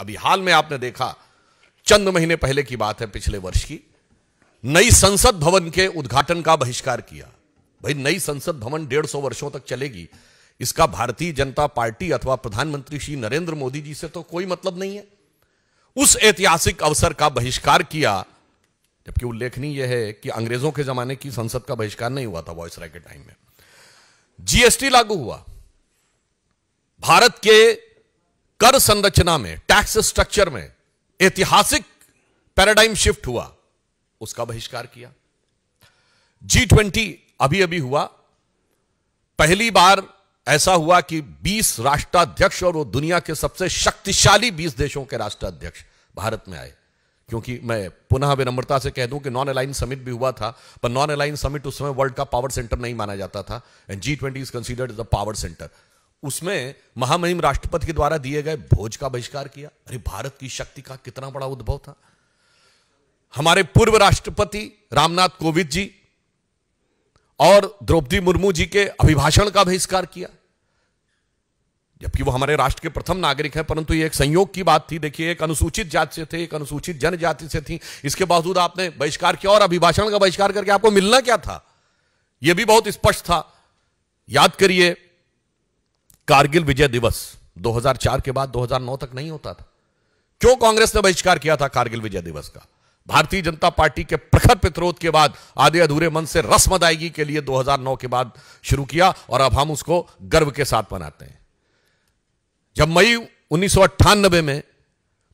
अभी हाल में आपने देखा चंद महीने पहले की बात है पिछले वर्ष की नई संसद भवन के उद्घाटन का बहिष्कार किया भाई नई संसद भवन डेढ़ सौ वर्षों तक चलेगी इसका भारतीय जनता पार्टी अथवा प्रधानमंत्री श्री नरेंद्र मोदी जी से तो कोई मतलब नहीं है उस ऐतिहासिक अवसर का बहिष्कार किया जबकि उल्लेखनीय है कि अंग्रेजों के जमाने की संसद का बहिष्कार नहीं हुआ था वॉइस राय के टाइम में जीएसटी लागू हुआ भारत के कर संरचना में टैक्स स्ट्रक्चर में ऐतिहासिक पैराडाइम शिफ्ट हुआ उसका बहिष्कार किया जी ट्वेंटी अभी अभी हुआ पहली बार ऐसा हुआ कि 20 राष्ट्राध्यक्ष और वो दुनिया के सबसे शक्तिशाली 20 देशों के राष्ट्राध्यक्ष भारत में आए क्योंकि मैं पुनः विनम्रता से कह दूं कि नॉन अलाइन समिट भी हुआ था पर नॉन अलाइन समिट उस समय वर्ल्ड का पावर सेंटर नहीं माना जाता था and G twenty is considered is a power centre उसमें महामहिम राष्ट्रपति के द्वारा दिए गए भोज का बहिष्कार किया अरे भारत की शक्ति का कितना बड़ा उद्भव था हमारे पूर्व राष्ट्रपति रामनाथ कोविंद जी और द्रौपदी मुर्मू जी के अभिभाषण का बहिष्कार किया जबकि वो हमारे राष्ट्र के प्रथम नागरिक हैं परंतु ये एक संयोग की बात थी देखिए एक अनुसूचित जाति से थे एक अनुसूचित जनजाति से थी इसके बावजूद आपने बहिष्कार किया और अभिभाषण का बहिष्कार करके आपको मिलना क्या था यह भी बहुत स्पष्ट था याद करिए कारगिल विजय दिवस 2004 के बाद 2009 तक नहीं होता था क्यों कांग्रेस ने बहिष्कार किया था कारगिल विजय दिवस का भारतीय जनता पार्टी के प्रखर प्रतिरोध के बाद आधे अधूरे मन से रस्म अदायगी के लिए 2009 के बाद शुरू किया और अब हम उसको गर्व के साथ मनाते हैं जब मई उन्नीस में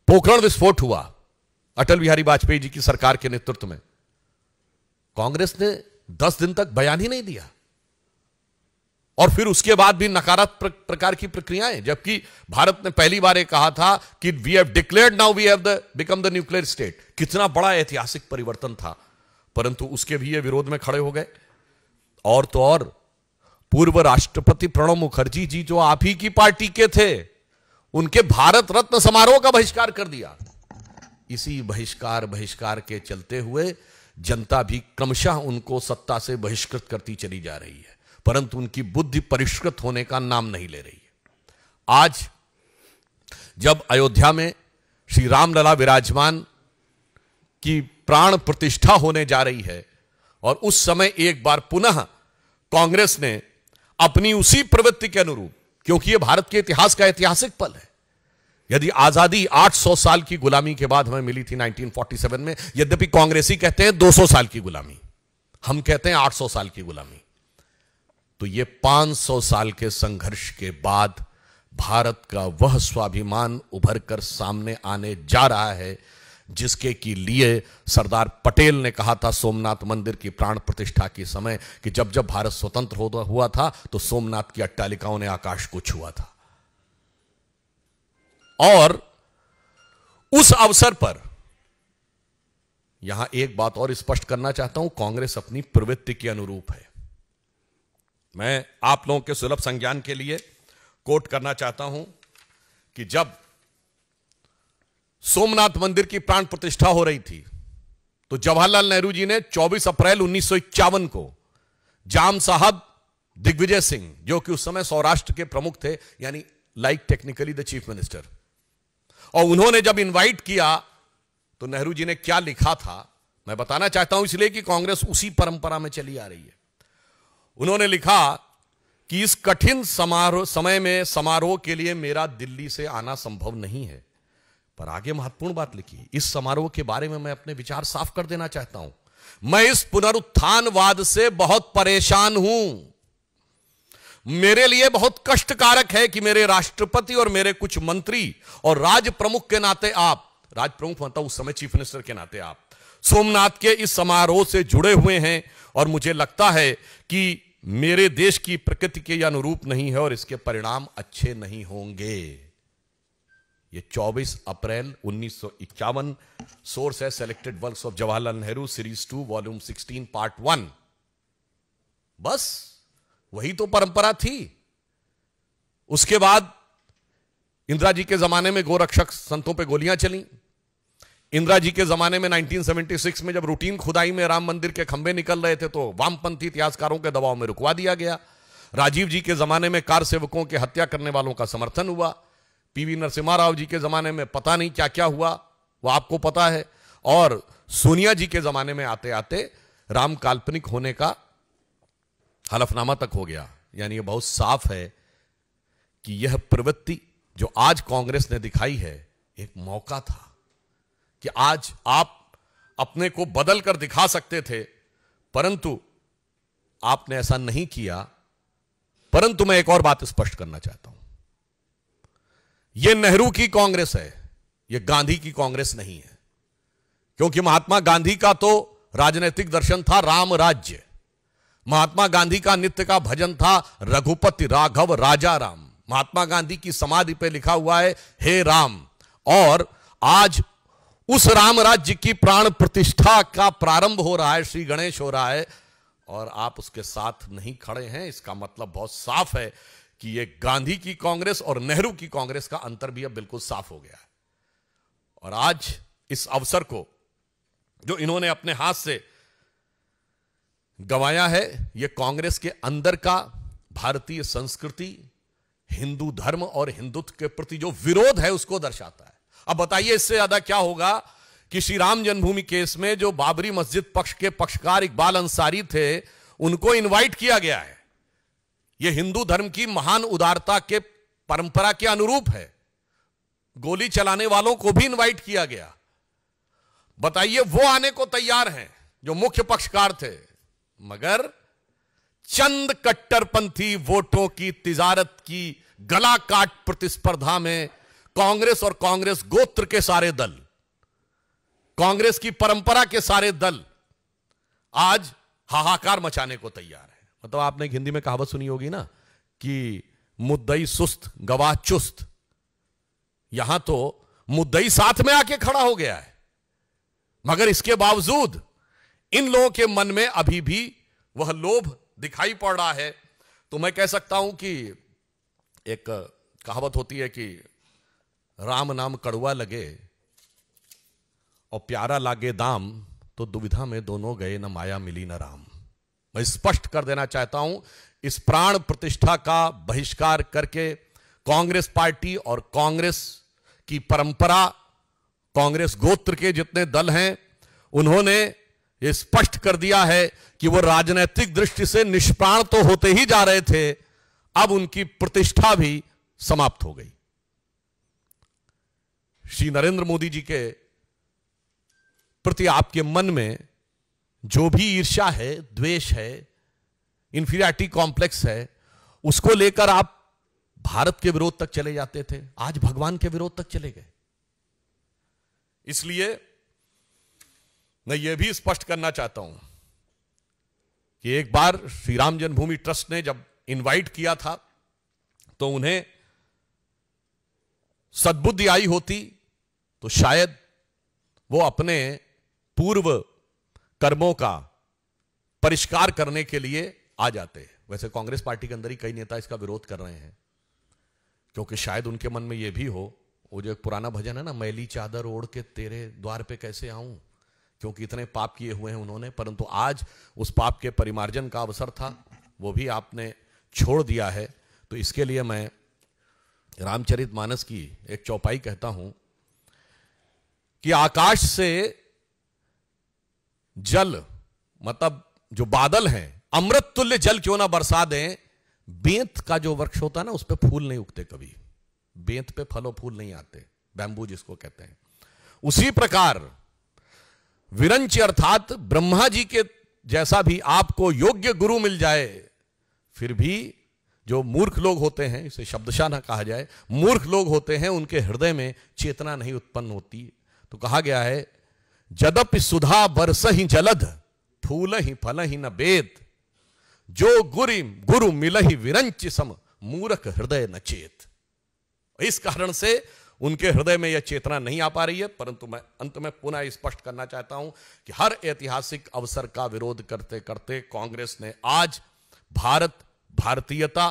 पोखरण विस्फोट हुआ अटल बिहारी वाजपेयी जी की सरकार के नेतृत्व में कांग्रेस ने 10 दिन तक बयान ही नहीं दिया और फिर उसके बाद भी नकारात्मक प्रकार की प्रक्रियाएं जबकि भारत ने पहली बार ये कहा था कि we have declared now we have the become the nuclear state कितना बड़ा ऐतिहासिक परिवर्तन था परंतु उसके भी ये विरोध में खड़े हो गए और तो और पूर्व राष्ट्रपति प्रणब मुखर्जी जी जो आप ही की पार्टी के थे उनके भारत रत्न समारोह का बहिष्कार कर दिया इसी बहिष्कार बहिष्कार के चलते हुए जनता भी क्रमशः उनको सत्ता से बहिष्कृत करती चली जा रही है परंतु उनकी बुद्धि परिष्कृत होने का नाम नहीं ले रही है आज जब अयोध्या में श्री रामलला विराजमान की प्राण प्रतिष्ठा होने जा रही है और उस समय एक बार पुनः कांग्रेस ने अपनी उसी प्रवृत्ति के अनुरूप क्योंकि यह भारत के इतिहास का ऐतिहासिक पल है यदि आजादी 800 साल की गुलामी के बाद हमें मिली थी 1947 में यद्यपि कांग्रेसी कहते हैं 200 साल की गुलामी हम कहते हैं 800 साल की गुलामी तो ये 500 साल के संघर्ष के बाद भारत का वह स्वाभिमान उभर कर सामने आने जा रहा है जिसके कि लिए सरदार पटेल ने कहा था सोमनाथ मंदिर की प्राण प्रतिष्ठा के समय कि जब जब भारत स्वतंत्र हुआ था तो सोमनाथ की अट्टालिकाओं ने आकाश को छुआ था और उस अवसर पर यहां एक बात और स्पष्ट करना चाहता हूं कांग्रेस अपनी प्रवृत्ति के अनुरूप है मैं आप लोगों के सुलभ संज्ञान के लिए कोट करना चाहता हूं कि जब सोमनाथ मंदिर की प्राण प्रतिष्ठा हो रही थी तो जवाहरलाल नेहरू जी ने 24 अप्रैल उन्नीस को जाम साहब दिग्विजय सिंह जो कि उस समय सौराष्ट्र के प्रमुख थे यानी like technically the chief minister और उन्होंने जब इनवाइट किया तो नेहरू जी ने क्या लिखा था मैं बताना चाहता हूं इसलिए कि कांग्रेस उसी परंपरा में चली आ रही है उन्होंने लिखा कि इस कठिन समारोह समय में समारोह के लिए मेरा दिल्ली से आना संभव नहीं है पर आगे महत्वपूर्ण बात लिखी इस समारोह के बारे में मैं अपने विचार साफ कर देना चाहता हूं मैं इस पुनरुत्थानवाद से बहुत परेशान हूं मेरे लिए बहुत कष्टकारक है कि मेरे राष्ट्रपति और मेरे कुछ मंत्री और राज प्रमुख के नाते आप राज प्रमुख मतलब उस समय चीफ मिनिस्टर के नाते आप सोमनाथ के इस समारोह से जुड़े हुए हैं और मुझे लगता है कि मेरे देश की प्रकृति के अनुरूप नहीं है और इसके परिणाम अच्छे नहीं होंगे ये 24 अप्रैल उन्नीस सोर्स है selected works of Jawaharlal Nehru series two volume 16 part one बस वही तो परंपरा थी उसके बाद इंदिरा जी के जमाने में गोरक्षक संतों पे गोलियां चली इंदिरा जी के जमाने में 1976 में जब रूटीन खुदाई में राम मंदिर के खंभे निकल रहे थे तो वामपंथी इतिहासकारों के दबाव में रुकवा दिया गया राजीव जी के जमाने में कार सेवकों के हत्या करने वालों का समर्थन हुआ पीवी नरसिम्हा राव जी के जमाने में पता नहीं क्या क्या हुआ वो आपको पता है और सोनिया जी के जमाने में आते आते राम काल्पनिक होने का हलफनामा तक हो गया यानी यह बहुत साफ है कि यह प्रवृत्ति जो आज कांग्रेस ने दिखाई है एक मौका था कि आज आप अपने को बदल कर दिखा सकते थे परंतु आपने ऐसा नहीं किया परंतु मैं एक और बात स्पष्ट करना चाहता हूं यह नेहरू की कांग्रेस है यह गांधी की कांग्रेस नहीं है क्योंकि महात्मा गांधी का तो राजनीतिक दर्शन था राम राज्य महात्मा गांधी का नित्य का भजन था रघुपति राघव राजा राम महात्मा गांधी की समाधि पर लिखा हुआ है हे राम और आज उस राम राज्य की प्राण प्रतिष्ठा का प्रारंभ हो रहा है श्री गणेश हो रहा है और आप उसके साथ नहीं खड़े हैं इसका मतलब बहुत साफ है कि ये गांधी की कांग्रेस और नेहरू की कांग्रेस का अंतर भी अब बिल्कुल साफ हो गया है और आज इस अवसर को जो इन्होंने अपने हाथ से गंवाया है यह कांग्रेस के अंदर का भारतीय संस्कृति हिंदू धर्म और हिंदुत्व के प्रति जो विरोध है उसको दर्शाता है अब बताइए इससे ज्यादा क्या होगा कि श्री राम जन्मभूमि केस में जो बाबरी मस्जिद पक्ष के पक्षकार इकबाल अंसारी थे उनको इनवाइट किया गया है यह हिंदू धर्म की महान उदारता के परंपरा के अनुरूप है गोली चलाने वालों को भी इनवाइट किया गया बताइए वो आने को तैयार हैं जो मुख्य पक्षकार थे मगर चंद कट्टरपंथी वोटों की तिजारत की गला काट प्रतिस्पर्धा में कांग्रेस और कांग्रेस गोत्र के सारे दल कांग्रेस की परंपरा के सारे दल आज हाहाकार मचाने को तैयार है मतलब आपने हिंदी में कहावत सुनी होगी ना कि मुद्दई सुस्त गवाह चुस्त यहां तो मुद्दई साथ में आके खड़ा हो गया है मगर इसके बावजूद इन लोगों के मन में अभी भी वह लोभ दिखाई पड़ रहा है तो मैं कह सकता हूं कि एक कहावत होती है कि राम नाम कड़वा लगे और प्यारा लागे दाम तो दुविधा में दोनों गए न माया मिली न राम मैं स्पष्ट कर देना चाहता हूं इस प्राण प्रतिष्ठा का बहिष्कार करके कांग्रेस पार्टी और कांग्रेस की परंपरा कांग्रेस गोत्र के जितने दल हैं उन्होंने ये स्पष्ट कर दिया है कि वो राजनैतिक दृष्टि से निष्प्राण तो होते ही जा रहे थे अब उनकी प्रतिष्ठा भी समाप्त हो गई श्री नरेंद्र मोदी जी के प्रति आपके मन में जो भी ईर्षा है द्वेष है इंफीरियरिटी कॉम्प्लेक्स है उसको लेकर आप भारत के विरोध तक चले जाते थे आज भगवान के विरोध तक चले गए इसलिए मैं यह भी स्पष्ट करना चाहता हूं कि एक बार श्री राम जन्मभूमि ट्रस्ट ने जब इनवाइट किया था तो उन्हें सद्बुद्धि आई होती तो शायद वो अपने पूर्व कर्मों का परिष्कार करने के लिए आ जाते हैं वैसे कांग्रेस पार्टी के अंदर ही कई नेता इसका विरोध कर रहे हैं क्योंकि शायद उनके मन में यह भी हो वो जो एक पुराना भजन है ना मैली चादर ओढ़ के तेरे द्वार पे कैसे आऊं क्योंकि इतने पाप किए हुए हैं उन्होंने परंतु आज उस पाप के परिमार्जन का अवसर था वो भी आपने छोड़ दिया है तो इसके लिए मैं रामचरित मानस की एक चौपाई कहता हूं कि आकाश से जल मतलब जो बादल हैं अमृत तुल्य जल क्यों ना बरसा दें बेंत का जो वृक्ष होता है ना उस पर फूल नहीं उगते कभी बेंत पे फल और फूल नहीं आते बैंबू जिसको कहते हैं उसी प्रकार विरंच अर्थात ब्रह्मा जी के जैसा भी आपको योग्य गुरु मिल जाए फिर भी जो मूर्ख लोग होते हैं इसे शब्दशाह ना कहा जाए मूर्ख लोग होते हैं उनके हृदय में चेतना नहीं उत्पन्न होती तो कहा गया है जदप सुधा बरस ही जलद फूल ही फल ही न बेद जो गुरि गुरु मिल ही विरंच सम मूरख हृदय न चेत इस कारण से उनके हृदय में यह चेतना नहीं आ पा रही है परंतु मैं अंत में पुनः स्पष्ट करना चाहता हूं कि हर ऐतिहासिक अवसर का विरोध करते करते कांग्रेस ने आज भारत भारतीयता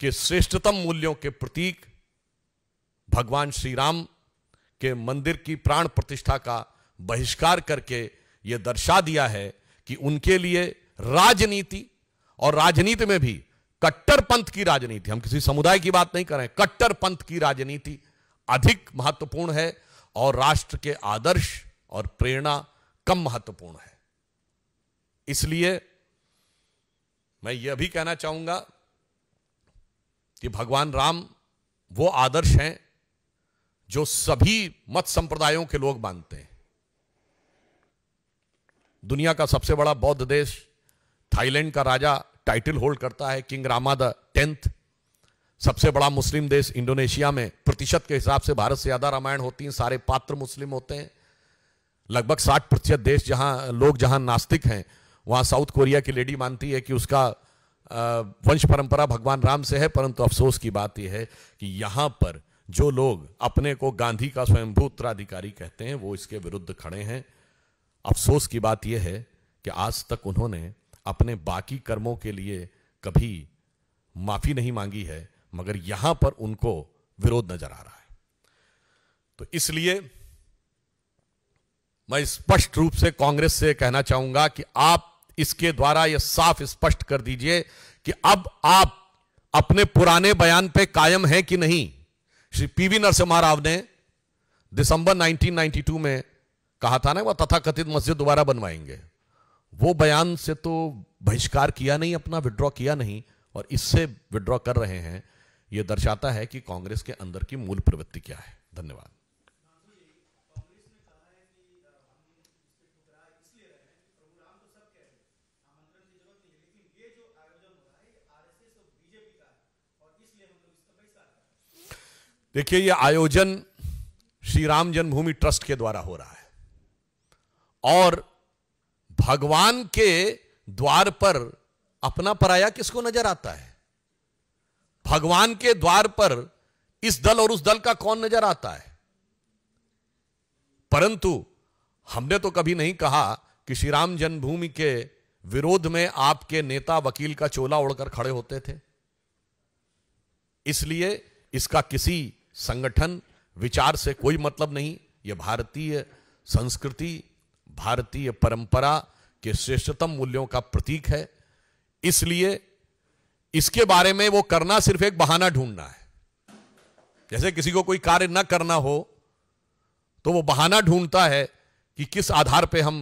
के श्रेष्ठतम मूल्यों के प्रतीक भगवान श्री राम के मंदिर की प्राण प्रतिष्ठा का बहिष्कार करके ये दर्शा दिया है कि उनके लिए राजनीति और राजनीति में भी कट्टर पंथ की राजनीति हम किसी समुदाय की बात नहीं कर रहे कट्टर पंथ की राजनीति अधिक महत्वपूर्ण है और राष्ट्र के आदर्श और प्रेरणा कम महत्वपूर्ण है इसलिए मैं यह भी कहना चाहूंगा कि भगवान राम वो आदर्श हैं जो सभी मत संप्रदायों के लोग मानते हैं दुनिया का सबसे बड़ा बौद्ध देश थाईलैंड का राजा टाइटल होल्ड करता है किंग रामा द टेंथ सबसे बड़ा मुस्लिम देश इंडोनेशिया में प्रतिशत के हिसाब से भारत से ज़्यादा रामायण होती हैं सारे पात्र मुस्लिम होते हैं लगभग साठ प्रतिशत देश जहां लोग जहां नास्तिक हैं वहां साउथ कोरिया की लेडी मानती है कि उसका वंश परंपरा भगवान राम से है परंतु अफसोस की बात यह है कि यहां पर जो लोग अपने को गांधी का स्वयंभू उत्तराधिकारी कहते हैं वो इसके विरुद्ध खड़े हैं अफसोस की बात यह है कि आज तक उन्होंने अपने बाकी कर्मों के लिए कभी माफी नहीं मांगी है मगर यहां पर उनको विरोध नजर आ रहा है तो इसलिए मैं स्पष्ट रूप से कांग्रेस से कहना चाहूंगा कि आप इसके द्वारा यह साफ स्पष्ट कर दीजिए कि अब आप अपने पुराने बयान पे कायम हैं कि नहीं श्री पीवी नरसिम्हा राव ने दिसंबर 1992 में कहा था ना वह तथाकथित मस्जिद दोबारा बनवाएंगे वो बयान से तो बहिष्कार किया नहीं अपना विड्रॉ किया नहीं और इससे विड्रॉ कर रहे हैं यह दर्शाता है कि कांग्रेस के अंदर की मूल प्रवृत्ति क्या है धन्यवाद देखिए यह आयोजन श्री राम जन्मभूमि ट्रस्ट के द्वारा हो रहा है और भगवान के द्वार पर अपना पराया किसको नजर आता है भगवान के द्वार पर इस दल और उस दल का कौन नजर आता है परंतु हमने तो कभी नहीं कहा कि श्री राम जन्मभूमि के विरोध में आपके नेता वकील का चोला ओढ़कर खड़े होते थे इसलिए इसका किसी संगठन विचार से कोई मतलब नहीं ये भारतीय संस्कृति भारतीय परंपरा के श्रेष्ठतम मूल्यों का प्रतीक है इसलिए इसके बारे में वो करना सिर्फ एक बहाना ढूंढना है जैसे किसी को कोई कार्य न करना हो तो वो बहाना ढूंढता है कि किस आधार पे हम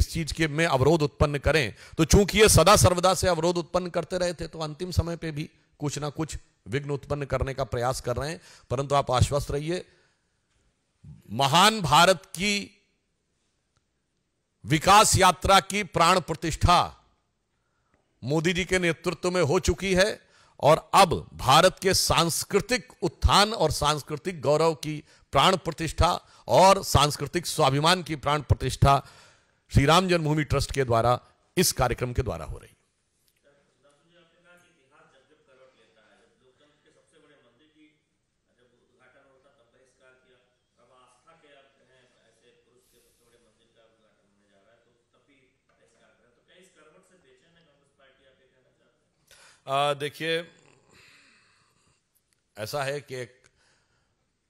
इस चीज के में अवरोध उत्पन्न करें तो चूंकि ये सदा सर्वदा से अवरोध उत्पन्न करते रहे थे तो अंतिम समय पे भी कुछ ना कुछ विघ्न उत्पन्न करने का प्रयास कर रहे हैं परंतु आप आश्वस्त रहिए महान भारत की विकास यात्रा की प्राण प्रतिष्ठा मोदी जी के नेतृत्व में हो चुकी है और अब भारत के सांस्कृतिक उत्थान और सांस्कृतिक गौरव की प्राण प्रतिष्ठा और सांस्कृतिक स्वाभिमान की प्राण प्रतिष्ठा श्री राम जन्मभूमि ट्रस्ट के द्वारा इस कार्यक्रम के द्वारा हो रही देखिए ऐसा है कि एक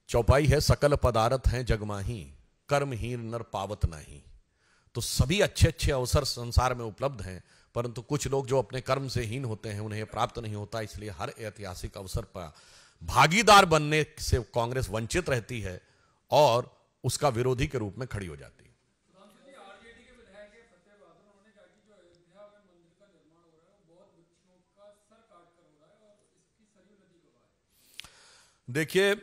चौपाई है सकल पदार्थ हैं जगमाही कर्महीन नर पावत नहीं तो सभी अच्छे अच्छे अवसर संसार में उपलब्ध हैं परंतु कुछ लोग जो अपने कर्म से हीन होते हैं उन्हें प्राप्त नहीं होता इसलिए हर ऐतिहासिक अवसर पर भागीदार बनने से कांग्रेस वंचित रहती है और उसका विरोधी के रूप में खड़ी हो जाती है देखिए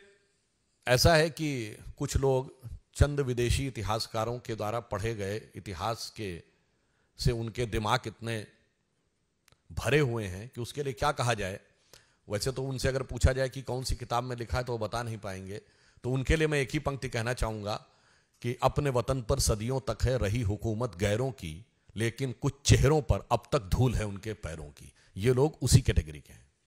ऐसा है कि कुछ लोग चंद विदेशी इतिहासकारों के द्वारा पढ़े गए इतिहास के से उनके दिमाग इतने भरे हुए हैं कि उसके लिए क्या कहा जाए वैसे तो उनसे अगर पूछा जाए कि कौन सी किताब में लिखा है तो वो बता नहीं पाएंगे तो उनके लिए मैं एक ही पंक्ति कहना चाहूँगा कि अपने वतन पर सदियों तक है रही हुकूमत गैरों की लेकिन कुछ चेहरों पर अब तक धूल है उनके पैरों की ये लोग उसी कैटेगरी के हैं